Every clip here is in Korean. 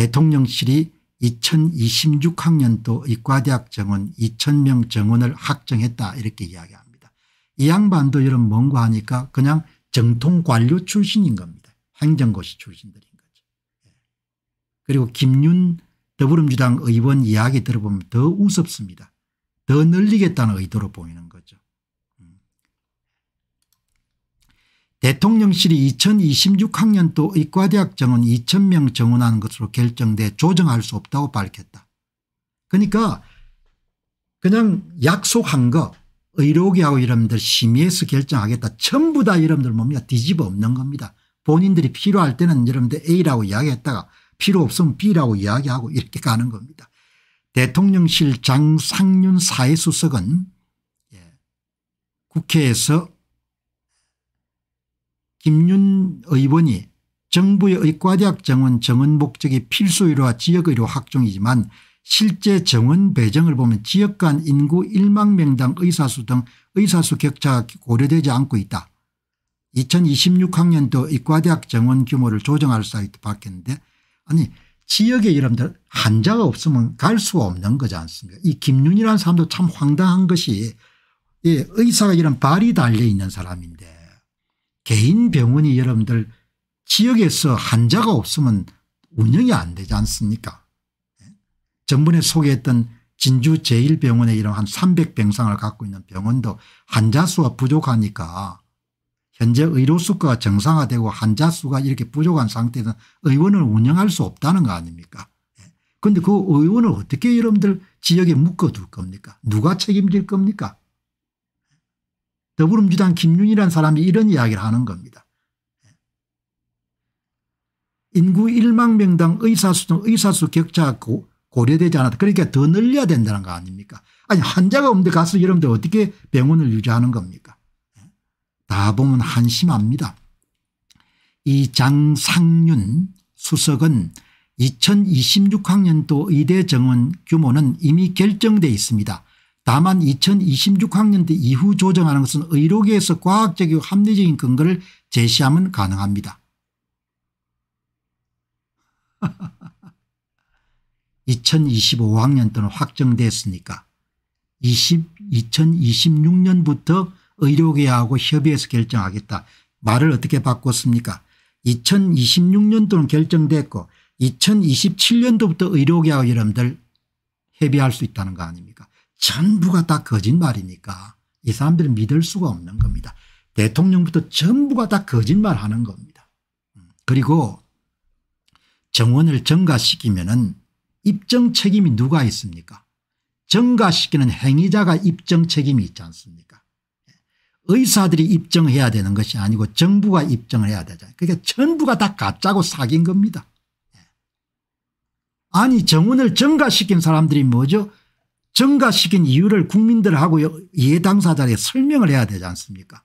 대통령실이 2026학년도 의과대학 정원 2000명 정원을 확정했다 이렇게 이야기합니다. 이 양반도 이런 뭔고 하니까 그냥 정통 관료 출신인 겁니다. 행정고시 출신들인 거죠. 예. 그리고 김윤 더불어민주당 의원 이야기 들어보면 더 우습습니다. 더 늘리겠다는 의도로 보이는 거죠. 대통령실이 2026학년도 의과대학 정원 2,000명 정원하는 것으로 결정돼 조정할 수 없다고 밝혔다. 그러니까 그냥 약속한 거 의료계하고 여러분들 심의해서 결정하겠다. 전부 다 여러분들 뭡니까 뒤집어 엎는 겁니다. 본인들이 필요할 때는 여러분들 A라고 이야기했다가 필요 없으면 B라고 이야기하고 이렇게 가는 겁니다. 대통령실 장상윤 사회수석은 예, 국회에서 김윤 의원이 정부의 의과대학 정원 정원 목적이 필수의료와 지역의료 확정이지만 실제 정원 배정을 보면 지역 간 인구 1만 명당 의사수 등 의사수 격차가 고려되지 않고 있다. 2026학년도 의과대학 정원 규모를 조정할 사이트 밝혔는데 아니 지역에 여러분들 환자가 없으면 갈 수가 없는 거지 않습니까 이 김윤이라는 사람도 참 황당한 것이 예, 의사가 이런 발이 달려 있는 사람인데 개인 병원이 여러분들 지역에서 환자가 없으면 운영이 안 되지 않습니까 예? 전번에 소개했던 진주제일병원에 이런 한 300병상을 갖고 있는 병원도 환자 수가 부족하니까 현재 의료 수가 정상화되고 환자 수가 이렇게 부족한 상태에서 의원을 운영할 수 없다는 거 아닙니까 그런데 예? 그 의원을 어떻게 여러분들 지역에 묶어둘 겁니까 누가 책임질 겁니까 더불어민주당 김윤이라는 사람이 이런 이야기를 하는 겁니다. 인구 1만 명당 의사수 등 의사수 격차가 고, 려되지 않았다. 그러니까 더 늘려야 된다는 거 아닙니까 아니 환자가 없는데 가서 여러분들 어떻게 병원을 유지하는 겁니까 다 보면 한심합니다. 이 장상윤 수석은 2026학년도 의대 정원 규모는 이미 결정돼 있습니다. 다만 2026학년도 이후 조정하는 것은 의료계에서 과학적이고 합리적인 근거를 제시하면 가능합니다. 2025학년도는 확정됐으니까 20, 2026년부터 의료계하고 협의해서 결정하겠다. 말을 어떻게 바꿨습니까 2026년도는 결정됐고 2027년도부터 의료계하고 여러분들 협의할 수 있다는 거 아닙니까 전부가 다 거짓말이니까 이 사람들을 믿을 수가 없는 겁니다. 대통령부터 전부가 다 거짓말하는 겁니다. 음, 그리고 정원을 증가시키면 은 입증 책임이 누가 있습니까 증가시키는 행위자가 입증 책임이 있지 않습니까 의사들이 입증해야 되는 것이 아니고 정부가 입증을 해야 되잖아요. 그러니까 전부가 다 가짜고 사귄 겁니다. 예. 아니 정원을 증가시킨 사람들이 뭐죠 증가시킨 이유를 국민들하고 이해 당사자에 설명을 해야 되지 않습니까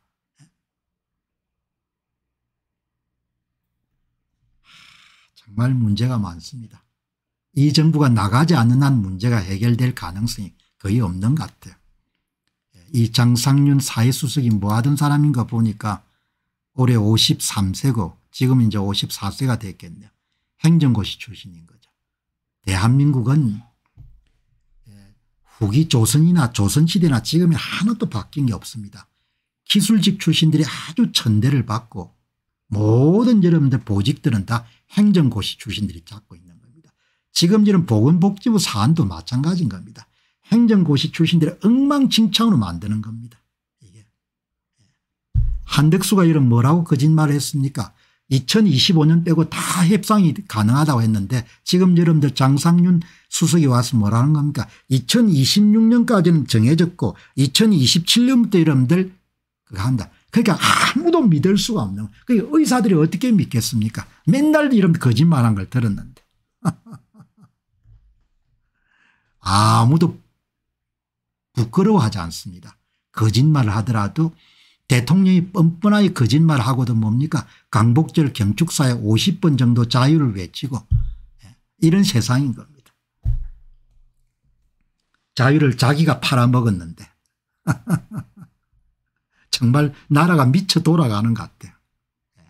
정말 문제가 많습니다. 이 정부가 나가지 않는 한 문제가 해결될 가능성이 거의 없는 것 같아요. 이 장상윤 사회수석이 뭐 하던 사람인가 보니까 올해 53세고 지금 이제 54세가 됐겠네요. 행정고시 출신인 거죠. 대한민국은 후기 조선이나 조선시대나 지금이 하나도 바뀐 게 없습니다. 기술직 출신들이 아주 천대를 받고 모든 여러분들 보직들은 다 행정고시 출신들이 잡고 있는 겁니다. 지금 이런 보건복지부 사안도 마찬가지인 겁니다. 행정고시 출신들의 엉망진창으로 만드는 겁니다. 이게. 예. 한덕수가 이런 뭐라고 거짓말을 했습니까 2025년 빼고 다 협상이 가능하다고 했는데 지금 여러분들 장상윤 수석이 와서 뭐라는 겁니까 2026년까지는 정해졌고 2027년부터 여러분들 그거 한다. 그러니까 아무도 믿을 수가 없는 그러니까 의사들이 어떻게 믿겠습니까 맨날 이런 거짓말한 걸 들었는데 아무도 부끄러워하지 않습니다. 거짓말을 하더라도 대통령이 뻔뻔하게 거짓말하고도 뭡니까 강복절 경축사에 50번 정도 자유를 외치고 예, 이런 세상인 겁니다. 자유를 자기가 팔아먹었는데 정말 나라가 미쳐 돌아가는 것 같아요. 예.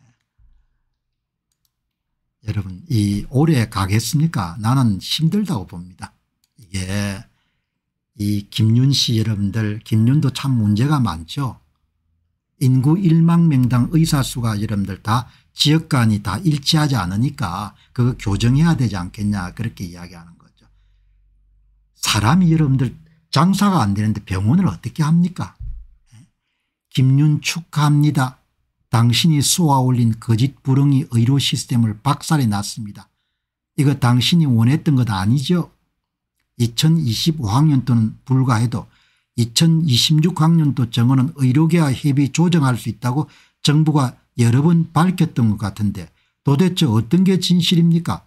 여러분 이 오래 가겠습니까 나는 힘들다고 봅니다. 이게 이 김윤 씨 여러분들 김윤도 참 문제가 많죠. 인구 1만 명당 의사수가 여러분들 다 지역 간이 다 일치하지 않으니까 그거 교정해야 되지 않겠냐 그렇게 이야기하는 거죠. 사람이 여러분들 장사가 안 되는데 병원을 어떻게 합니까 예? 김윤 축하합니다. 당신이 쏘아올린 거짓 부렁이 의료 시스템을 박살이 났습니다. 이거 당신이 원했던 것 아니죠? 2025학년도는 불과해도 2026학년도 정원은 의료계와 협의 조정할 수 있다고 정부가 여러 번 밝혔던 것 같은데 도대체 어떤 게 진실입니까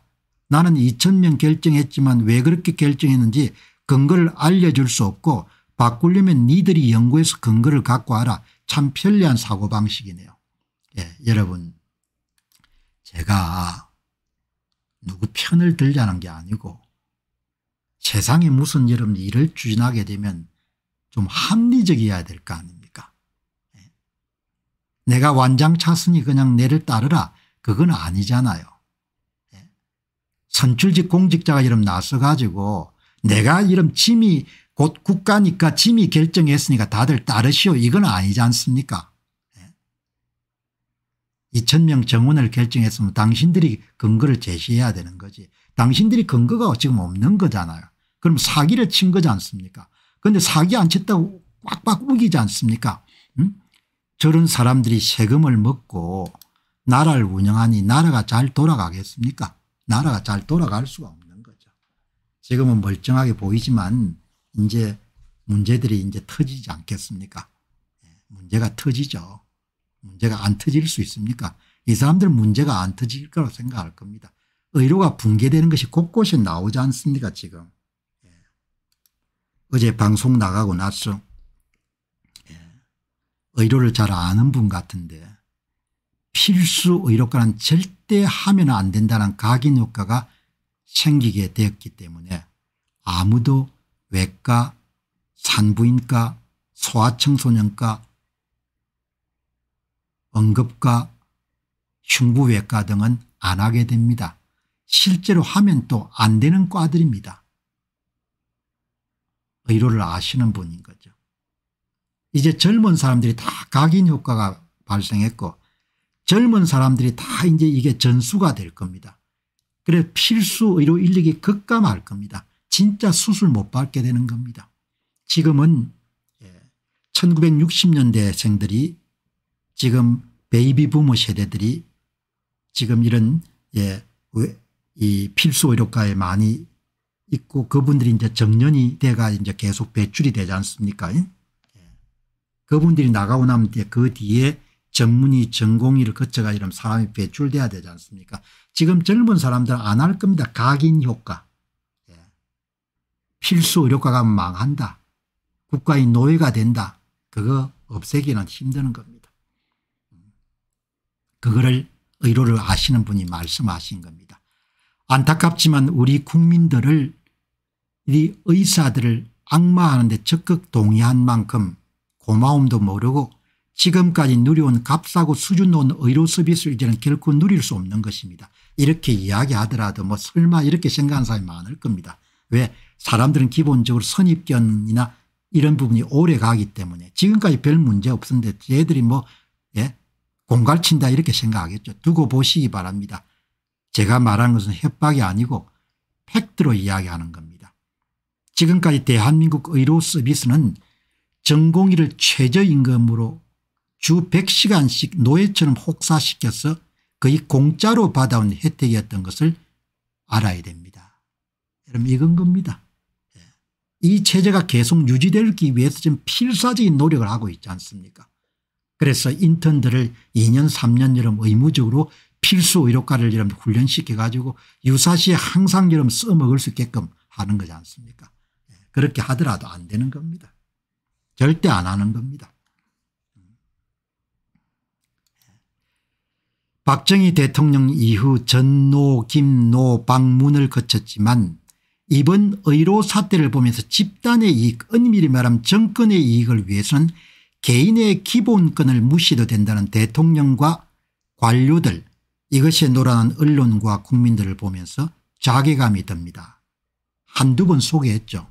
나는 2000명 결정했지만 왜 그렇게 결정했는지 근거를 알려줄 수 없고 바꾸려면 니들이 연구해서 근거를 갖고 와라 참 편리한 사고방식이네요. 예, 여러분 제가 누구 편을 들자는 게 아니고 세상에 무슨 여러분 일을 추진하게 되면 좀 합리적이어야 될 거 아닙니까 예. 내가 완장 차순이 그냥 내를 따르라 그건 아니잖아요. 예. 선출직 공직자가 이름 나서 가지고 내가 이름 짐이 곧 국가니까 짐이 결정했으니까 다들 따르시오 이건 아니지 않습니까 2천명 예. 정원을 결정했으면 당신들이 근거를 제시해야 되는 거지 당신들이 근거가 지금 없는 거잖아요. 그럼 사기를 친 거지 않습니까 그런데 사기 안 쳤다고 꽉꽉 우기지 않습니까 음? 저런 사람들이 세금을 먹고 나라를 운영하니 나라가 잘 돌아가겠습니까 나라가 잘 돌아갈 수가 없는 거죠. 지금은 멀쩡하게 보이지만 이제 문제들이 이제 터지지 않겠습니까 예, 문제가 터지죠. 문제가 안 터질 수 있습니까 이 사람들 문제가 안 터질 거라고 생각할 겁니다. 의료가 붕괴되는 것이 곳곳에 나오지 않습니까 지금 어제 방송 나가고 나서 의료를 잘 아는 분 같은데 필수 의료과는 절대 하면 안 된다는 각인효과가 생기게 되었기 때문에 아무도 외과 산부인과 소아청소년과 응급과 흉부외과 등은 안 하게 됩니다. 실제로 하면 또 안 되는 과들입니다. 의료를 아시는 분인 거죠. 이제 젊은 사람들이 다 각인 효과가 발생했고 젊은 사람들이 다 이제 이게 전수가 될 겁니다. 그래 필수 의료 인력이 급감할 겁니다. 진짜 수술 못 받게 되는 겁니다. 지금은 1960년대생들이 예, 지금 베이비 부모 세대들이 지금 이런 예, 이 필수 의료과에 많이 있고 그분들이 이제 정년이 돼가 이제 계속 배출이 되지 않습니까? 예. 그분들이 나가고 나면 그 뒤에 전문의 전공의를 거쳐가 이런 사람이 배출돼야 되지 않습니까? 지금 젊은 사람들은 안 할 겁니다. 각인 효과. 예. 필수 의료과가 망한다. 국가의 노예가 된다. 그거 없애기는 힘드는 겁니다. 그거를 의료를 아시는 분이 말씀하신 겁니다. 안타깝지만 우리 국민들을 이 의사들을 악마하는 데 적극 동의한 만큼 고마움도 모르고 지금까지 누려온 값싸고 수준 높은 의료 서비스를 이제는 결코 누릴 수 없는 것입니다. 이렇게 이야기하더라도 뭐 설마 이렇게 생각하는 사람이 많을 겁니다. 왜 사람들은 기본적으로 선입견이나 이런 부분이 오래 가기 때문에 지금까지 별 문제 없는데 었 얘들이 뭐 예? 공갈친다 이렇게 생각하겠죠. 두고 보시기 바랍니다. 제가 말한 것은 협박이 아니고 팩트로 이야기하는 겁니다. 지금까지 대한민국 의료 서비스는 전공의를 최저임금으로 주 100시간씩 노예처럼 혹사시켜서 거의 공짜로 받아온 혜택이었던 것을 알아야 됩니다. 여러분 이건 겁니다. 예. 이 체제가 계속 유지되기 위해서 지금 필사적인 노력을 하고 있지 않습니까 그래서 인턴들을 2년 3년 여름 의무적으로 필수 의료과를 여름 훈련시켜 가지고 유사시에 항상 여름 써먹을 수 있게끔 하는 거지 않습니까 그렇게 하더라도 안 되는 겁니다. 절대 안 하는 겁니다. 박정희 대통령 이후 전노 김노 박문을 거쳤지만 이번 의로 사태를 보면서 집단의 이익 은밀히 말하면 정권의 이익을 위해서는 개인의 기본권을 무시도 된다는 대통령과 관료들 이것에 노란 언론과 국민들을 보면서 자괴감이 듭니다. 한두 번 소개했죠.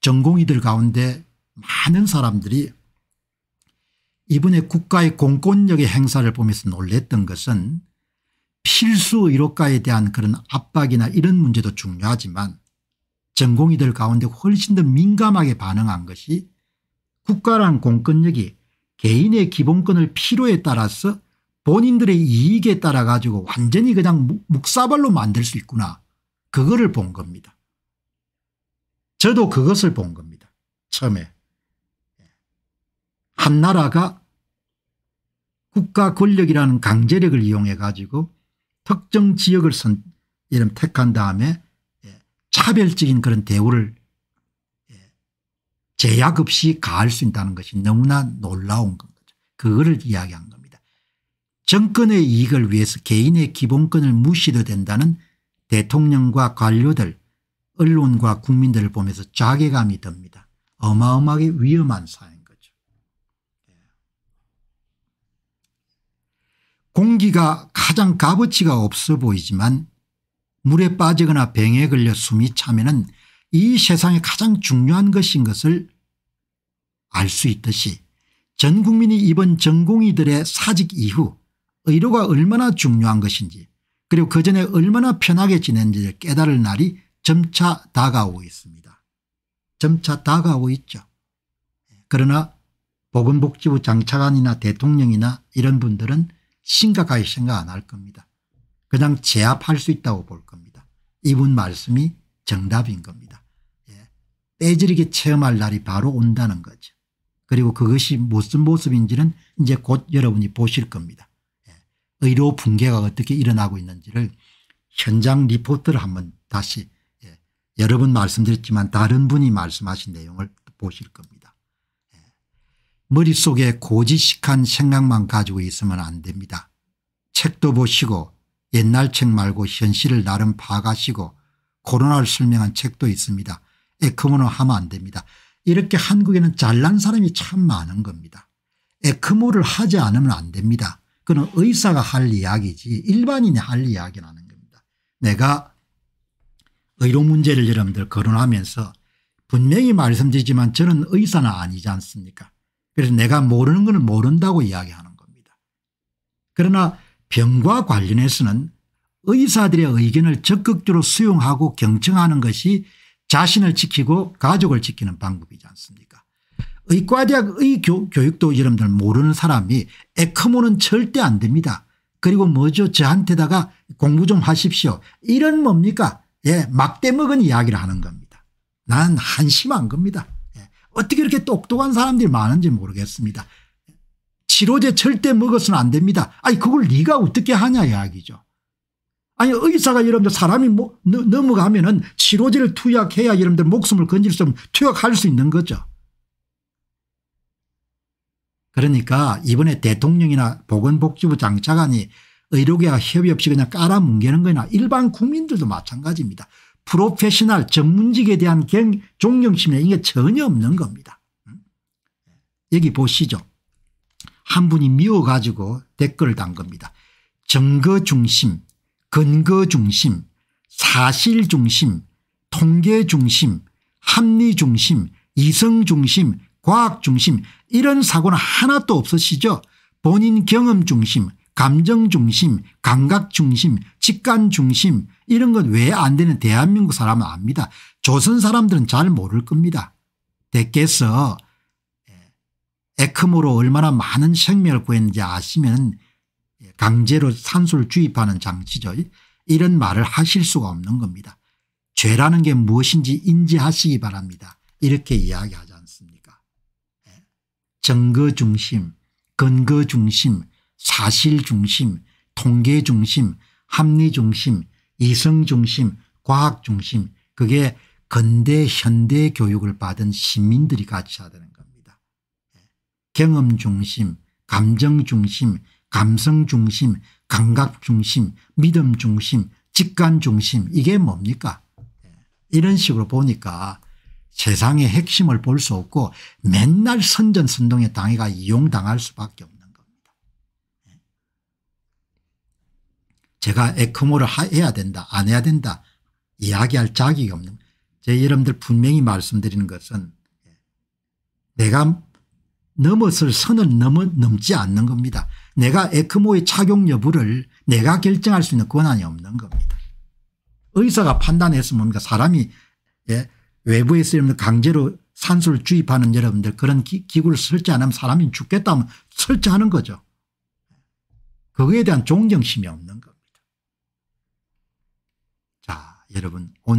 전공의들 가운데 많은 사람들이 이번에 국가의 공권력의 행사를 보면서 놀랬던 것은 필수 의료과에 대한 그런 압박이나 이런 문제도 중요하지만 전공의들 가운데 훨씬 더 민감하게 반응한 것이 국가란 공권력이 개인의 기본권을 필요에 따라서 본인들의 이익에 따라 가지고 완전히 그냥 묵사발로 만들 수 있구나 그거를 본 겁니다. 저도 그것을 본 겁니다. 처음에. 한 나라가 국가 권력이라는 강제력을 이용해 가지고 특정 지역을 선, 이름 택한 다음에 예, 차별적인 그런 대우를 예, 제약 없이 가할 수 있다는 것이 너무나 놀라운 겁니다. 그거를 이야기한 겁니다. 정권의 이익을 위해서 개인의 기본권을 무시도 된다는 대통령과 관료들 언론과 국민들을 보면서 자괴감이 듭니다. 어마어마하게 위험한 사인 거죠. 예. 공기가 가장 값어치가 없어 보이지만 물에 빠지거나 병에 걸려 숨이 차면 은이 세상에 가장 중요한 것인 것을 알 수 있듯이 전 국민이 이번 전공의들의 사직 이후 의료가 얼마나 중요한 것인지 그리고 그전에 얼마나 편하게 지낸지를 깨달을 날이 점차 다가오고 있습니다. 점차 다가오고 있죠. 그러나 보건복지부 장차관이나 대통령이나 이런 분들은 심각하게 생각 안 할 겁니다. 그냥 제압할 수 있다고 볼 겁니다. 이분 말씀이 정답인 겁니다. 예. 빼 떼지르게 체험할 날이 바로 온다는 거죠. 그리고 그것이 무슨 모습인지는 이제 곧 여러분이 보실 겁니다. 예. 의료 붕괴가 어떻게 일어나고 있는지를 현장 리포트를 한번 다시 여러 번 말씀드렸지만 다른 분이 말씀하신 내용을 보실 겁니다. 예. 머릿속에 고지식한 생각만 가지고 있으면 안 됩니다. 책도 보시고 옛날 책 말고 현실을 나름 파가시고 코로나를 설명한 책도 있습니다. 에크모는 하면 안 됩니다. 이렇게 한국에는 잘난 사람이 참 많은 겁니다. 에크모를 하지 않으면 안 됩니다. 그건 의사가 할 이야기지 일반인이 할 이야기라는 겁니다. 내가 의료 뭐 문제를 여러분들 거론하면서 분명히 말씀드리지만 저는 의사는 아니지 않습니까 그래서 내가 모르는 건 모른다고 이야기하는 겁니다. 그러나 병과 관련해서는 의사들의 의견을 적극적으로 수용하고 경청하는 것이 자신을 지키고 가족을 지키는 방법이지 않습니까 의과대학 의교, 교육도 여러분들 모르는 사람이 에크모는 절대 안 됩니다. 그리고 뭐죠 저한테다가 공부 좀 하십시오. 이런 뭡니까 예, 막대먹은 이야기를 하는 겁니다. 난 한심한 겁니다. 예, 어떻게 이렇게 똑똑한 사람들이 많은지 모르겠습니다. 치료제 절대 먹어서는 안 됩니다. 아니 그걸 네가 어떻게 하냐 이야기죠. 아니 의사가 여러분들 사람이 뭐, 넘어가면 은 치료제를 투약해야 여러분들 목숨을 건질 수없으면 투약할 수 있는 거죠. 그러니까 이번에 대통령이나 보건복지부 장차관이 의료계가 협의 없이 그냥 깔아뭉개는 거나 일반 국민들도 마찬가지입니다. 프로페셔널 전문직에 대한 존경심이 이게 전혀 없는 겁니다. 음? 예. 여기 보시죠. 한 분이 미워가지고 댓글을 단 겁니다. 증거 중심, 근거 중심, 사실 중심, 통계 중심, 합리 중심, 이성 중심, 과학 중심 이런 사고는 하나도 없으시죠. 본인 경험 중심, 감정 중심, 감각 중심, 직관 중심 이런 건 왜 안 되는 대한민국 사람은 압니다. 조선 사람들은 잘 모를 겁니다. 대께서 에크모로 예, 얼마나 많은 생명을 구했는지 아시면 예, 강제로 산소를 주입하는 장치죠. 이런 말을 하실 수가 없는 겁니다. 죄라는 게 무엇인지 인지하시기 바랍니다. 이렇게 이야기하지 않습니까? 예, 증거 중심, 근거 중심, 사실 중심, 통계 중심, 합리 중심, 이성 중심, 과학 중심 그게 근대 현대 교육을 받은 시민들이 같이 하자는 겁니다. 경험 중심, 감정 중심, 감성 중심, 감각 중심, 믿음 중심, 직관 중심 이게 뭡니까 이런 식으로 보니까 세상의 핵심을 볼 수 없고 맨날 선전선동의 당해가 이용당할 수밖에 없는 제가 에크모를 해야 된다 안 해야 된다 이야기할 자격이 없는 제 여러분들 분명히 말씀드리는 것은 내가 넘었을 선을 넘어, 넘지 않는 겁니다. 내가 에크모의 착용 여부를 내가 결정할 수 있는 권한이 없는 겁니다. 의사가 판단해서 뭡니까 사람이 예, 외부에서 여러분들 강제로 산소를 주입하는 여러분들 그런 기, 구를 설치 안 하면 사람이 죽겠다 하면 설치하는 거죠. 그거에 대한 존경심이 없는 거 여러분 오늘